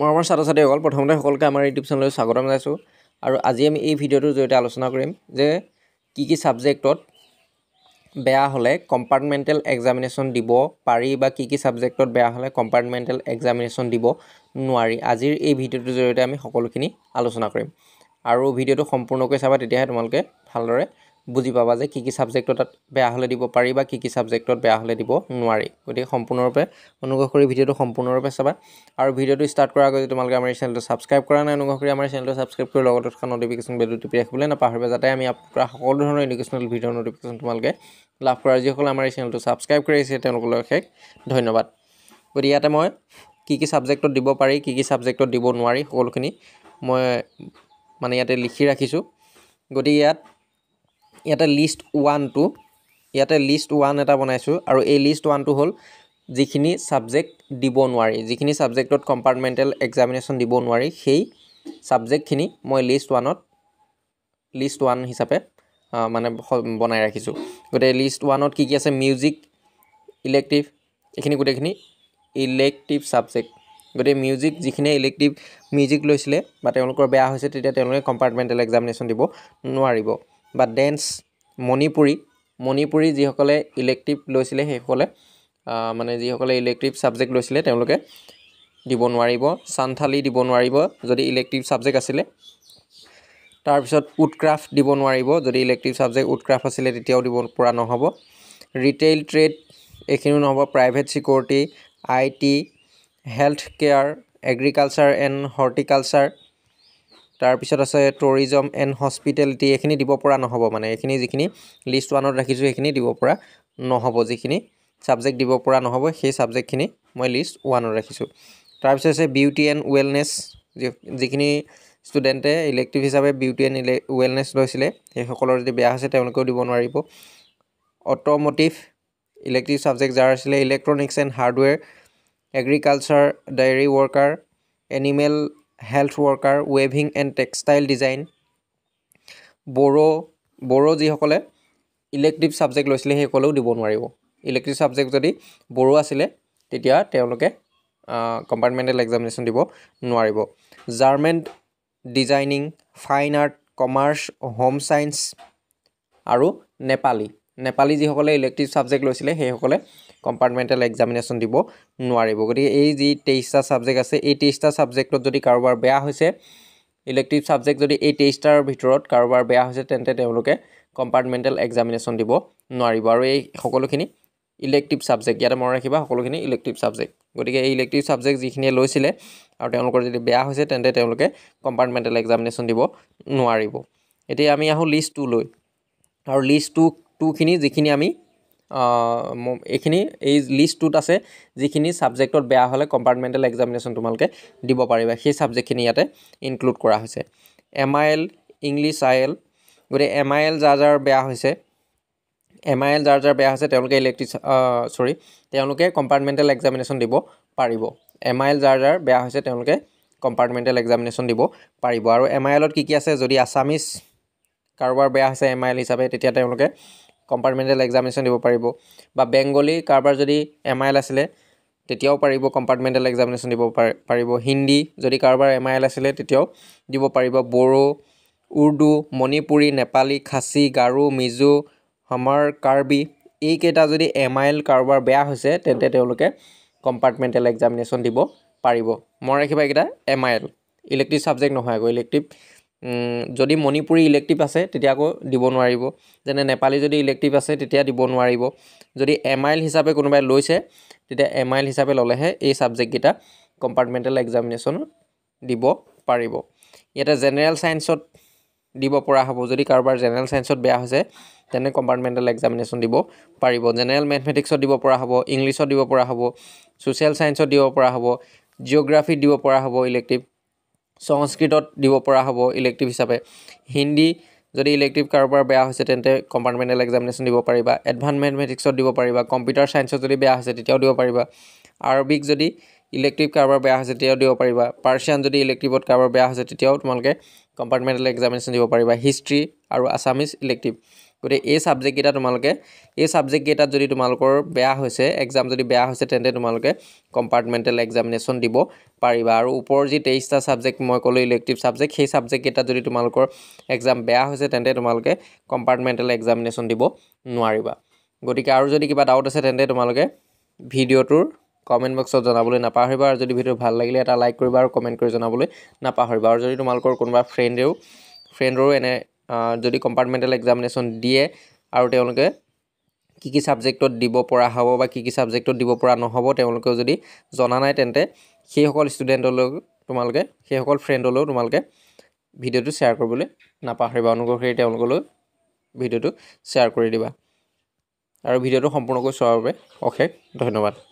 মই আমাৰ ছাত্ৰ ছাত্ৰীসকল প্ৰথমতে সকলোকে আমাৰ ইউটিউব চেনেললৈ স্বাগতম জনাইছোঁ আৰু আজি আমি এই ভিডিঅ'টোৰ জৰিয়তে আলোচনা কৰিম যে কি কি ছাবজেক্টত বেয়া হ'লে কম্পাৰ্টমেণ্টেল এক্সামিনেশ্যন দিব পাৰি বা কি কি ছাবজেক্টত বেয়া হ'লে কম্পাৰ্টমেণ্টেল এক্সামিনেশ্যন দিব নোৱাৰি আজিৰ এই ভিডিঅ'টোৰ জৰিয়তে আমি সকলোখিনি আলোচনা কৰিম আৰু ভিডিঅ'টো সম্পূৰ্ণকৈ চাবা তেতিয়াহে তোমালোকে ভালদৰে বুজি পাবা যে কি কি ছাবজেক্টত বেয়া হ'লে দিব পাৰি বা কি কি ছাবজেক্টত বেয়া হ'লে দিব নোৱাৰি গতিকে সম্পূৰ্ণৰূপে অনুগ্ৰহ কৰি ভিডিঅ'টো সম্পূৰ্ণৰূপে চাবা আৰু ভিডিঅ'টো ষ্টাৰ্ট কৰাৰ আগতে তোমালোকে আমাৰ চেনেলটো ছাবস্ক্ৰাইব কৰা নাই অনুগ্ৰহ কৰি আমাৰ চেনেলটো ছাবস্ক্ৰাইব কৰি লগত থকা ন'টিফিকেশ্যন বেলটো টিপি ৰাখিবলৈ নাপাহৰিবা যাতে আমি আপোনাৰ সকলো ধৰণৰ এডুকেশ্যনেল ভিডিঅ' ন'টিফিকেশ্যন তোমালোকে লাভ কৰা যিসকলে আমাৰ চেনেলটো ছাবস্ক্ৰাইব কৰি আছে শেষ ধন্যবাদ গতিকে ইয়াতে মই কি কি ছাবজেক্টত দিব পাৰি কি কি ছাবজেক্টত দিব নোৱাৰি সকলোখিনি মই মানে ইয়াতে লিখি ৰাখিছোঁ গতিকে ইয়াত ইয়াতে লিষ্ট ওৱান টু ইয়াতে লিষ্ট ওৱান এটা বনাইছোঁ আৰু এই লিষ্ট ওৱানটো হ'ল যিখিনি ছাবজেক্ট দিব নোৱাৰি যিখিনি ছাবজেক্টত কম্পাৰ্টমেণ্টেল এক্সামিনেশ্যন দিব নোৱাৰি সেই ছাবজেক্টখিনি মই লিষ্ট ওৱানত লিষ্ট ওৱান হিচাপে মানে বনাই ৰাখিছোঁ গতিকে লিষ্ট ওৱানত কি কি আছে মিউজিক ইলেক্টিভ এইখিনি গোটেইখিনি ইলেক্টিভ ছাবজেক্ট গতিকে মিউজিক যিখিনি ইলেক্টিভ মিউজিক লৈছিলে বা তেওঁলোকৰ বেয়া হৈছে তেতিয়া তেওঁলোকে কম্পাৰ্টমেণ্টেল এক্সামিনেশ্যন দিব নোৱাৰিব বা ডেন্স মণিপুৰী মণিপুৰী যিসকলে ইলেক্টিভ লৈছিলে সেইসকলে মানে যিসকলে ইলেক্টিভ ছাবজেক্ট লৈছিলে তেওঁলোকে দিব নোৱাৰিব চান্থালি দিব নোৱাৰিব যদি ইলেক্টিভ ছাবজেক্ট আছিলে তাৰপিছত উডক্ৰাফ্ট দিব নোৱাৰিব যদি ইলেক্টিভ ছাবজেক্ট উডক্ৰাফ্ট আছিলে তেতিয়াও দিব পৰা নহ'ব ৰিটেইল ট্ৰেড এইখিনিও নহ'ব private security I T health care agriculture and horticulture তাৰপিছত আছে ট্য়ৰিজম এণ্ড হস্পিটেলিটি এইখিনি দিব পৰা নহ'ব মানে এইখিনি যিখিনি লিষ্ট ওৱানত ৰাখিছোঁ সেইখিনি দিব পৰা নহ'ব যিখিনি ছাবজেক্ট দিব পৰা নহ'ব সেই ছাবজেক্টখিনি মই লিষ্ট ওৱানত ৰাখিছোঁ তাৰপিছত আছে বিউটি এণ্ড ৱেলনেছ যিখিনি ষ্টুডেণ্টে ইলেক্টিভ হিচাপে বিউটি এণ্ড ৱেলনেছ লৈছিলে সেইসকলৰ যদি বেয়া হৈছে তেওঁলোকেও দিব নোৱাৰিব অট'মটিভ ইলেক্টিভ ছাবজেক্ট যাৰ আছিলে electronics and hardware agriculture dairy worker animal health worker ৱেভিং and textile design Bodo Bodo যিসকলে ইলেক্টিভ ছাবজেক্ট লৈছিলে সেইসকলেও দিব নোৱাৰিব ইলেক্টিভ ছাবজেক্ট যদি বড়ো আছিলে তেতিয়া তেওঁলোকে কম্পাৰ্টমেণ্টেল এক্সামিনেশ্যন দিব নোৱাৰিব German designing fine art commerce home science আৰু নেপালী নেপালী যিসকলে ইলেক্টিভ ছাবজেক্ট লৈছিলে সেইসকলে কম্পাৰ্টমেণ্টেল এক্সামিনেশ্যন দিব নোৱাৰিব গতিকে এই যি তেইছটা ছাবজেক্ট আছে এই তেইছটা ছাবজেক্টত যদি কাৰোবাৰ বেয়া হৈছে ইলেক্টিভ ছাবজেক্ট যদি এই তেইছটাৰ ভিতৰত কাৰোবাৰ বেয়া হৈছে তেন্তে তেওঁলোকে কম্পাৰ্টমেণ্টেল এক্সামিনেশ্যন দিব নোৱাৰিব আৰু এই সকলোখিনি ইলেক্টিভ ছাবজেক্ট ইয়াতে মনত ৰাখিবা সকলোখিনি ইলেক্টিভ ছাবজেক্ট গতিকে এই ইলেক্টিভ ছাবজেক্ট যিখিনিয়ে লৈছিলে আৰু তেওঁলোকৰ যদি বেয়া হৈছে তেন্তে তেওঁলোকে কম্পাৰ্টমেণ্টেল এক্সামিনেশ্যন দিব নোৱাৰিব এতিয়া আমি আহোঁ লিষ্ট টুলৈ আৰু লিষ্ট টু টুখিনি যিখিনি আমি এইখিনি এই লিষ্ট টুত আছে যিখিনি ছাবজেক্টত বেয়া হ'লে কম্পাৰ্টমেণ্টেল এক্সামিনেশ্যন তোমালোকে দিব পাৰিবা সেই ছাবজেক্টখিনি ইয়াতে ইনক্লুড কৰা হৈছে M I L English I L গতিকে এম আই এল যাৰ যাৰ বেয়া হৈছে এম আই এল যাৰ যাৰ বেয়া হৈছে তেওঁলোকে ইলেক্ট্ৰিচ চৰি তেওঁলোকে কম্পাৰ্টমেণ্টেল এক্সামিনেশ্যন দিব পাৰিব এম আই এল যাৰ যাৰ বেয়া হৈছে তেওঁলোকে কম্পাৰ্টমেণ্টেল এক্সামিনেশ্যন দিব পাৰিব আৰু এম আই এলত কি কি আছে যদি আছামিজ কাৰোবাৰ বেয়া হৈছে এম আই এল হিচাপে তেতিয়া তেওঁলোকে কম্পাৰ্টমেণ্টেল এক্সামিনেশ্যন দিব পাৰিব বা বেংগলী কাৰোবাৰ যদি এম আই এল আছিলে তেতিয়াও পাৰিব কম্পাৰ্টমেণ্টেল এক্সামিনেশ্যন দিব পাৰিব হিন্দী যদি কাৰোবাৰ এম আই এল আছিলে তেতিয়াও দিব পাৰিব বড়ো উৰ্দু মণিপুৰী নেপালী খাচী গাৰু মিজো হামাৰ কাৰ্বি এইকেইটা যদি এম আই এল কাৰোবাৰ বেয়া হৈছে তেন্তে তেওঁলোকে কম্পাৰ্টমেণ্টেল এক্সামিনেশ্যন দিব পাৰিব মনত ৰাখিবা এইকেইটা M I L elective subject নহয় আকৌ ইলেক্টিভ যদি মণিপুৰী ইলেক্টিভ আছে তেতিয়া আকৌ দিব নোৱাৰিব যেনে নেপালী যদি ইলেক্টিভ আছে তেতিয়া দিব নোৱাৰিব যদি এম আইল হিচাপে কোনোবাই লৈছে তেতিয়া এম আইল হিচাপে ল'লেহে এই ছাবজেক্টকেইটা কম্পাৰ্টমেণ্টেল এক্সামিনেশ্যন দিব পাৰিব ইয়াতে জেনেৰেল ছায়েন্সত দিব পৰা হ'ব যদি কাৰোবাৰ জেনেৰেল ছায়েন্সত বেয়া হৈছে তেনে কম্পাৰ্টমেণ্টেল এক্সামিনেশ্যন দিব পাৰিব জেনেৰেল মেথমেটিক্সত দিব পৰা হ'ব ইংলিছত দিব পৰা হ'ব ছ'চিয়েল ছায়েন্সত দিব পৰা হ'ব জিঅ'গ্ৰাফিত দিব পৰা হ'ব ইলেক্টিভ সংস্কৃতত দিব পৰা হ'ব ইলেক্টিভ হিচাপে হিন্দী যদি ইলেক্টিভ কাৰোবাৰ বেয়া হৈছে তেন্তে কম্পাৰ্টমেণ্টেল এক্সামিনেশ্যন দিব পাৰিবা এডভান্স মেথমেটিক্সত দিব পাৰিবা কম্পিউটাৰ ছায়েন্সত যদি বেয়া হৈছে তেতিয়াও দিব পাৰিবা আৰবিক যদি ইলেক্টিভ কাৰোবাৰ বেয়া হৈছে তেতিয়াও দিব পাৰিবা পাৰ্চিয়ান যদি ইলেক্টিভত কাৰোবাৰ বেয়া হৈছে তেতিয়াও তোমালোকে কম্পাৰ্টমেণ্টেল এক্সামিনেশ্যন দিব পাৰিবা হিষ্ট্ৰী আৰু আছামিজ ইলেক্টিভ গতিকে এই ছাবজেক্টকেইটা তোমালোকে এই ছাবজেক্টকেইটাত যদি তোমালোকৰ বেয়া হৈছে এক্সাম যদি বেয়া হৈছে তেন্তে তোমালোকে কম্পাৰ্টমেণ্টেল এক্সামিনেশ্যন দিব পাৰিবা আৰু ওপৰৰ যি তেইছটা ছাবজেক্ট মই ক'লোঁ ইলেক্টিভ ছাবজেক্ট সেই ছাবজেক্টকেইটাত যদি তোমালোকৰ এক্সাম বেয়া হৈছে তেন্তে তোমালোকে কম্পাৰ্টমেণ্টেল এক্সামিনেশ্যন দিব নোৱাৰিবা গতিকে আৰু যদি কিবা ডাউট আছে তেন্তে তোমালোকে ভিডিঅ'টোৰ কমেণ্ট বক্সত জনাবলৈ নাপাহৰিবা আৰু যদি ভিডিঅ'টো ভাল লাগিলে এটা লাইক কৰিবা আৰু কমেণ্ট কৰি জনাবলৈ নাপাহৰিবা আৰু যদি তোমালোকৰ কোনোবা ফ্ৰেণ্ডেও ফ্ৰেণ্ডৰো এনে যদি কম্পাৰ্টমেণ্টেল এক্সামিনেশ্যন দিয়ে আৰু তেওঁলোকে কি কি ছাবজেক্টত দিব পৰা হ'ব বা কি কি ছাবজেক্টত দিব পৰা নহ'ব তেওঁলোকেও যদি জনা নাই তেন্তে সেইসকল ষ্টুডেণ্টলৈ তোমালোকে সেইসকল ফ্ৰেণ্ডলৈও তোমালোকে ভিডিঅ'টো শ্বেয়াৰ কৰিবলৈ নাপাহৰিবা অনুগ্ৰহ কৰি তেওঁলোকলৈ ভিডিঅ'টো শ্বেয়াৰ কৰি দিবা আৰু ভিডিঅ'টো সম্পূৰ্ণকৈ চোৱাৰ বাবে অশেষ ধন্যবাদ